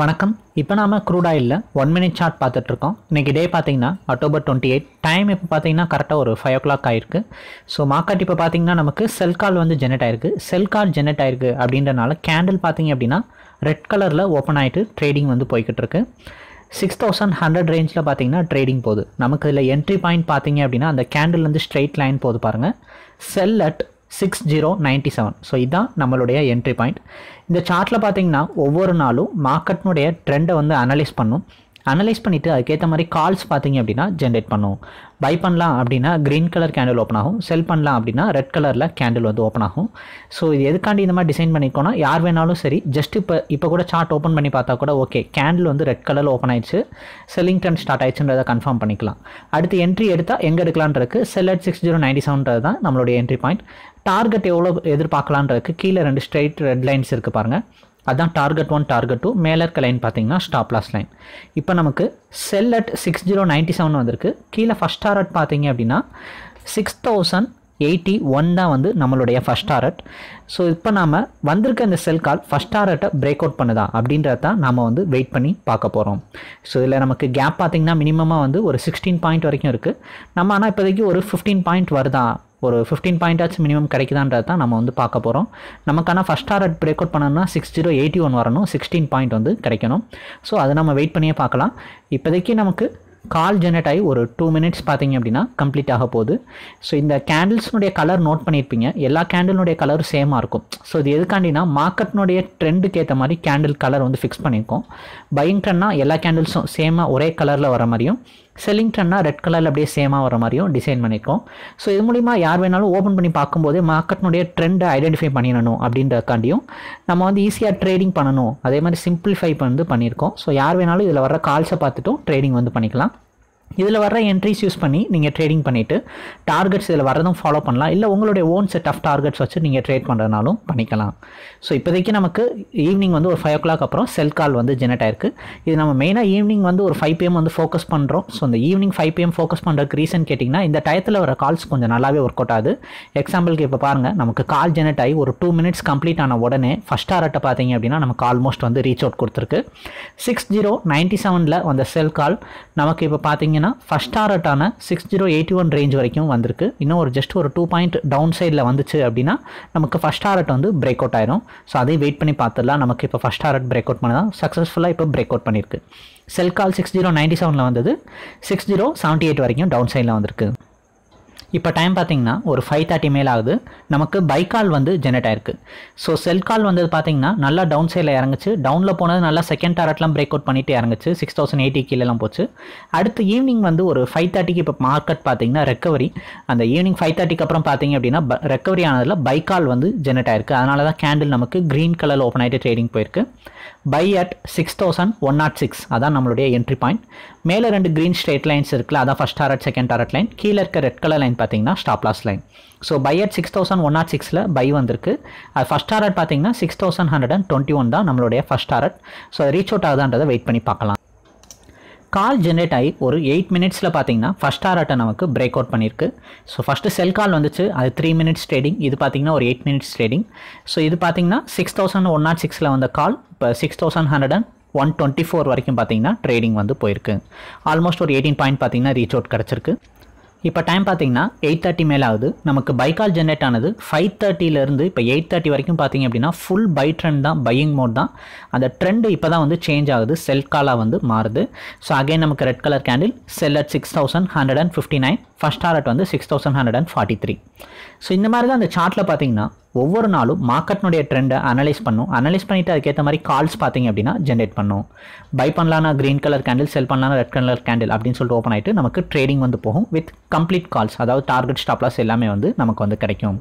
வணக்கம் இப்போ நாம் க்ரூட் ஒன் மினிட் சார்ட் பார்த்துட்ருக்கோம் இன்றைக்கி டே பார்த்தீங்கன்னா அக்டோபர் டுவெண்ட்டி எயிட் டைம் இப்போ பார்த்தீங்கன்னா கரெக்டாக ஒரு ஃபைவ் ஓ கிளாக் ஆயிருக்கு ஸோ மார்க்கெட் இப்போ பார்த்தீங்கன்னா நமக்கு செல் கால் வந்து ஜெனரேட் ஆயிருக்கு செல் கால் ஜெனரேட் ஆயிருக்கு அப்படின்றனால கேண்டில் பார்த்தீங்க அப்படின்னா ரெட் கலரில் ஓப்பன் ஆகிட்டு ட்ரேடிங் வந்து போய்கிட்டு இருக்கு சிக்ஸ் தௌசண்ட் ஹண்ட்ரட் ரேஞ்சில் பார்த்தீங்கன்னா ட்ரேடிங் போகுது நமக்கு இதில் என்ட்ரி பாயிண்ட் பார்த்தீங்க அப்படின்னா அந்த கேண்டில் வந்து ஸ்ட்ரெயிட் லைன் போகுது பாருங்கள் sell at six zero ninety seven so இதுதான் நம்மளுடைய என்ட்ரி பாயிண்ட் இந்த சார்ட்டில் பார்த்தீங்கன்னா ஒவ்வொரு நாளும் மார்க்கெட்னுடைய ட்ரெண்டை வந்து அனலைஸ் பண்ணும் அனலைஸ் பண்ணிவிட்டு அதுக்கேற்ற மாதிரி கால்ஸ் பார்த்தீங்க அப்படின்னா ஜென்ரேட் பண்ணுவோம் பை பண்ணலாம் அப்படின்னா க்ரீன் கலர் கேண்டில் ஓப்பன் ஆகும் செல் பண்ணலாம் அப்படின்னா ரெட் கலரில் கேண்டில் வந்து ஓப்பன் ஆகும் ஸோ இது எதுக்காண்டி இந்த மாதிரி டிசைன் பண்ணிக்கோனா யார் வேணாலும் சரி ஜஸ்ட் இப்போ இப்போ கூட சார்ட் ஓப்பன் பண்ணி பார்த்தா கூட ஓகே கேண்டில் வந்து ரெட் கலரில் ஓப்பன் ஆயிடுச்சு செல்லிங் டன் ஸ்டார்ட் ஆயிடுச்சுன்றதை கன்ஃபார்ம் பண்ணிக்கலாம் அடுத்து என்ட்ரி எடுத்தால் எங்கே எடுக்கலான்றதுக்கு sell at six zero ninety செவன்றது தான் நம்மளுடைய என்ட்ரி பாயிண்ட் டார்கெட் எவ்வளோ எதிர்பார்க்கலான்றதுக்கு கீழே ரெண்டு ஸ்ட்ரைட் ரெட் லைன்ஸ் இருக்குது பாருங்கள் அதுதான் டார்கெட் ஒன் டார்கெட் டூ மேலே இருக்க லைன் பார்த்தீங்கன்னா ஸ்டாப் லாஸ் லைன் இப்போ நமக்கு sell at six zero ninety seven வந்திருக்கு கீழே ஃபஸ்ட் டாரட் பார்த்தீங்க அப்படின்னா சிக்ஸ் தௌசண்ட் எயிட்டி ஒன் தான் வந்து நம்மளுடைய ஃபஸ்ட் டாரட் ஸோ இப்போ நாம் வந்திருக்க இந்த செல் கால் ஃபஸ்ட் டாரட்டை பிரேக் அவுட் பண்ணுதா அப்படின்றத தான் நாம் வந்து வெயிட் பண்ணி பார்க்க போகிறோம் ஸோ இதில் நமக்கு கேப் பார்த்திங்கன்னா மினிமமாக வந்து ஒரு சிக்ஸ்டீன் பாயிண்ட் வரைக்கும் இருக்குது நம்ம ஆனால் இப்போதைக்கு ஒரு ஃபிஃப்டீன் பாயிண்ட் வருதா ஒரு ஃபிஃப்டீன் பாயிண்டாச்சும் மினிமம் கிடைக்குதான்றது தான் நம்ம வந்து பார்க்க போகிறோம் நமக்கான ஃபஸ்ட் டார்கெட் பிரேக் அவுட் பண்ணணும்னா சிக்ஸ் ஜீரோ எயிட்டி ஒன் வரணும் சிக்ஸ்டீன் பாயிண்ட் வந்து கிடைக்கணும் ஸோ அதை நம்ம வெயிட் பண்ணியே பார்க்கலாம் இப்போதைக்கு நமக்கு கால் ஜெனரேட் ஆகி ஒரு டூ மினிட்ஸ் பார்த்தீங்க அப்படின்னா கம்ப்ளீட் ஆக போகுது ஸோ இந்த கேண்டில்ஸ்னுடைய கலர் நோட் பண்ணியிருப்பீங்க எல்லா கேண்டிலுடைய கலரும் சேமாக இருக்கும் ஸோ இது எதுக்காண்டினா மார்க்கெட்னுடைய ட்ரெண்டுக்கு ஏற்ற மாதிரி கேண்டில் கலர் வந்து ஃபிக்ஸ் பண்ணியிருக்கோம் பயங்கரன்னா ட்ரெண்ட்னா எல்லா கேண்டில்ஸும் சேமாக ஒரே கலரில் வர மாதிரியும் செல்லிங்டன்னா ரெட் கலரில் அப்படியே சேமாக வர மாதிரியும் டிசைன் பண்ணியிருக்கோம் ஸோ இது மூலிமா யார் வேணாலும் ஓப்பன் பண்ணி பார்க்கும்போது மார்க்கெட்னுடைய ட்ரெண்டை ஐடென்டிஃபை பண்ணிடணும் அப்படின்றக்காண்டியும் நம்ம வந்து ஈஸியாக ட்ரேடிங் பண்ணணும் அதே மாதிரி சிம்பிளிஃபை வந்து பண்ணியிருக்கோம் ஸோ யார் வேணாலும் இதில் வர கால்ஸை பார்த்துட்டும் ட்ரேடிங் வந்து பண்ணிக்கலாம் இதில் வர என்ட்ரிஸ் யூஸ் பண்ணி நீங்கள் ட்ரேடிங் பண்ணிவிட்டு டார்கெட்ஸ் இதில் வரதும் ஃபாலோ பண்ணலாம் இல்லை உங்களுடைய ஓன் செட் ஆஃப் டார்கெட்ஸ் வச்சு நீங்கள் ட்ரேட் பண்ணுறதுனாலும் பண்ணிக்கலாம் ஸோ இப்போதைக்கு நமக்கு ஈவினிங் வந்து ஒரு ஃபைவ் ஓ கிளாக் அப்புறம் செல் கால் வந்து ஜெனரேட் ஆயிருக்கு இது நம்ம மெயினாக ஈவினிங் வந்து ஒரு ஃபைவ் பிஎம் வந்து ஃபோக்கஸ் பண்ணுறோம் ஸோ இந்த ஈவினிங் ஃபைவ் பிஎம் ஃபோக்கஸ் பண்ணுறதுக்கு ரீசன் கேட்டிங்கன்னா இந்த டயத்தில் வர கால்ஸ் கொஞ்சம் நல்லாவே ஒர்க் அவுட் ஆகுது எக்ஸாம்பிளுக்கு இப்போ பாருங்கள் நமக்கு கால் ஜெனரேட் ஆகி ஒரு டூ மினிட்ஸ் கம்ப்ளீட் ஆன உடனே ஃபஸ்ட் ஆர்ட்டை பார்த்தீங்க அப்படின்னா நமக்கு ஆல்மோஸ்ட் வந்து ரீச் அவுட் கொடுத்துருக்கு சிக்ஸ் ஜீரோ நைன்ட்டி செவனில் வந்த செல் கால் நமக்கு இப்போ பார்த்தீங்கன்னா பார்த்தீங்கன்னா ஃபஸ்ட் டாரட்டான six zero eighty one range வரைக்கும் வந்திருக்கு இன்னும் ஒரு ஜஸ்ட் ஒரு டூ பாயிண்ட் டவுன் சைடில் வந்துச்சு அப்படின்னா நமக்கு ஃபஸ்ட் டாரட் வந்து பிரேக் அவுட் ஆயிரும் ஸோ அதையும் வெயிட் பண்ணி பார்த்துடலாம் நமக்கு இப்போ ஃபஸ்ட் டாரட் பிரேக் அவுட் பண்ணதான் சக்ஸஸ்ஃபுல்லாக இப்போ பிரேக் அவுட் பண்ணியிருக்கு sell call six zero ninety செவனில் வந்தது சிக்ஸ் ஜீரோ செவன்ட்டி எயிட் வரைக்கும் டவுன் சைடில் வந்திருக்கு இப்போ டைம் பார்த்தீங்கன்னா ஒரு ஃபைவ் தேர்ட்டி மேல் ஆகுது நமக்கு பை கால் வந்து ஜெனரேட் ஆயிருக்கு ஸோ செல் கால் வந்தது பார்த்தீங்கன்னா நல்லா டவுன் சைடில் இறங்குச்சு டவுனில் போனது நல்லா செகண்ட் டாரட்லாம் பிரேக் அவுட் பண்ணிட்டு இறங்குச்சு சிக்ஸ் தௌசண்ட் எயிட்டி கீழெலாம் போச்சு அடுத்து ஈவினிங் வந்து ஒரு ஃபைவ் தேர்ட்டிக்கு இப்போ மார்க்கெட் பார்த்தீங்கன்னா ரெக்கவரி அந்த ஈவினிங் ஃபைவ் தேர்ட்டிக்கு அப்புறம் பார்த்தீங்க அப்படின்னா ரெக்கவரி ஆனதில் பை கால் வந்து ஜெனரேட் ஆயிருக்கு அதனால தான் கேண்டில் நமக்கு க்ரீன் கலரில் ஓப்பன் ஆகிட்டு ட்ரேடிங் போயிருக்கு buy at six thousand one naught six அதான் நம்மளுடைய என்ட்ரி பாயிண்ட் மேலே ரெண்டு க்ரீன் ஸ்ட்ரெயிட் லைன்ஸ் இருக்குல்ல அதான் first target second target line கீழே இருக்க ரெட் கலர் லைன் பார்த்தீங்கன்னா stop loss line so buy at six thousand one naught சிக்ஸில் பை வந்திருக்கு அது ஃபஸ்ட் ஆர்ட் பார்த்தீங்கன்னா six thousand hundred and twenty one தான் நம்மளுடைய first target so reach out ஆகுதான்றதை வெயிட் பண்ணி பார்க்கலாம் கால் ஜென்ரேட் ஆகி ஒரு எயிட் மினிட்ஸில் பார்த்தீங்கன்னா ஃபஸ்ட் ஆர்ட்டை நமக்கு பிரேக் அவுட் பண்ணியிருக்கு ஸோ ஃபஸ்ட்டு செல் கால் வந்துச்சு அது த்ரீ மினிட்ஸ் ட்ரேடிங் இது பார்த்தீங்கன்னா ஒரு எயிட் மினிட்ஸ் ட்ரேடிங் ஸோ இது பார்த்தீங்கன்னா சிக்ஸ் தௌசண்ட் ஒன் நாட் சிக்ஸில் வந்த கால் இப்போ six thousand hundred and one twenty four வரைக்கும் பார்த்தீங்கன்னா ட்ரேடிங் வந்து போயிருக்கு ஆல்மோஸ்ட் ஒரு எயிட்டீன் பாயிண்ட் பார்த்தீங்கன்னா ரீச் அவுட் கிடச்சிருக்கு இப்போ டைம் பார்த்தீங்கன்னா எயிட் தேர்ட்டி மேலே ஆகுது நமக்கு பைக்கால் ஜென்ரேட் ஆனது ஃபைவ் தேர்ட்டிலேருந்து இப்போ எயிட் தேர்ட்டி வரைக்கும் பார்த்தீங்க அப்படின்னா ஃபுல் பை ட்ரெண்ட் தான் பையிங் மோட் தான் அந்த ட்ரெண்டு இப்போ தான் வந்து சேஞ்ச் ஆகுது செல் காலாக வந்து மாறுது ஸோ அகைன் நமக்கு red colour candle sell at six thousand hundred and fifty nine first target வந்து six thousand hundred and forty three so இந்த மாதிரி தான் அந்த சார்ட்டில் பார்த்தீங்கன்னா ஒவ்வொரு நாளும் மார்க்கெட்னுடைய ட்ரெண்டை அனலைஸ் பண்ணும் அனலைஸ் பண்ணிவிட்டு அதுக்கேற்ற மாதிரி கால்ஸ் பார்த்தீங்க அப்படின்னா ஜென்ரேட் பண்ணும் பை பண்ணலான்னா க்ரீன் கலர் கேண்டில் செல் பண்ணலான்னா ரெட் கலர் கேண்டில் அப்படின்னு சொல்லிட்டு ஓப்பன் ஆகிட்டு நமக்கு ட்ரேடிங் வந்து போகும் வித் கம்ப்ளீட் கால்ஸ் அதாவது டார்கெட் ஸ்டாப்லாஸ் எல்லாமே வந்து நமக்கு வந்து கிடைக்கும்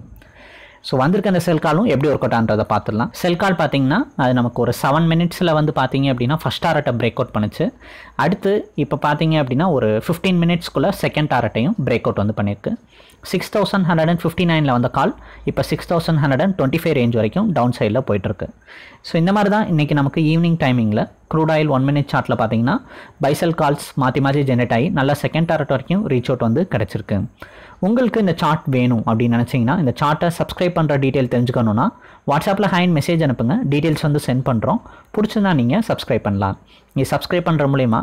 ஸோ வந்திருக்க அந்த செல் காலும் எப்படி ஒர்க் அவுட் ஆகிறத பார்த்துடலாம் செல் கால் பார்த்தீங்கன்னா அது நமக்கு ஒரு செவன் மினிட்ஸில் வந்து பார்த்தீங்க அப்படின்னா ஃபஸ்ட் டாரட்டை பிரேக் அவுட் பண்ணிச்சு அடுத்து இப்போ பார்த்தீங்க அப்படின்னா ஒரு ஃபிஃப்டீன் மினிட்ஸ்க்குள்ளே செகண்ட் டாரட்டையும் பிரேக் அவுட் வந்து பண்ணியிருக்கு six thousand hundred and fifty நைனில் வந்த கால் இப்போ six thousand hundred and twenty five range வரைக்கும் டவுன் சைடில் போயிட்டுருக்கு ஸோ இந்த மாதிரி தான் இன்றைக்கி நமக்கு ஈவினிங் டைமிங்கில் க்ரூட் ஆயில் ஒன் மினிட் சார்ட்டில் பார்த்தீங்கன்னா பைசல் கால்ஸ் மாற்றி மாற்றி ஜென்ரேட் ஆகி நல்லா செகண்ட் டார்ட் வரைக்கும் ரீச் அவுட் வந்து கிடச்சிருக்கு உங்களுக்கு இந்த சார்ட் வேணும் அப்படின்னு நினச்சிங்கன்னா இந்த சார்ட்டை சப்ஸ்கிரைப் பண்ணுற டீட்டெயில் தெரிஞ்சுக்கணுன்னா வாட்ஸ்அப்பில் ஹேண்ட் மெசேஜ் அனுப்புங்க டீட்டெயில்ஸ் வந்து சென்ட் பண்ணுறோம் பிடிச்சிருந்தா நீங்கள் சப்ஸ்கிரைப் பண்ணலாம் நீங்கள் சப்ஸ்கிரைப் பண்ணுற மூலிமா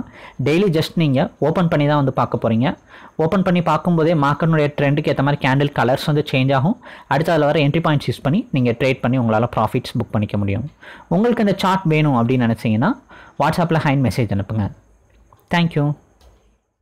டெய்லி ஜஸ்ட் நீங்கள் ஓப்பன் பண்ணி தான் வந்து பார்க்க போகிறீங்க ஓப்பன் பண்ணி பார்க்கும்போதே மார்க்கனுடைய ட்ரெண்டுக்கு ஏற்ற மாதிரி கேண்டில் கலர்ஸ் வந்து சேஞ்ச் ஆகும் அடுத்து அதில் வர என்ட்ரி பாயிண்ட்ஸ் யூஸ் பண்ணி நீங்கள் ட்ரேட் பண்ணி உங்களால் ப்ராஃபிட்ஸ் புக் பண்ணிக்க முடியும் உங்களுக்கு இந்த சார்ட் வேணும் அப்படின்னு நினச்சிங்கன்னா வாட்ஸ்அப்பில் ஹைண்ட் மெசேஜ் அனுப்புங்க தேங்க்யூ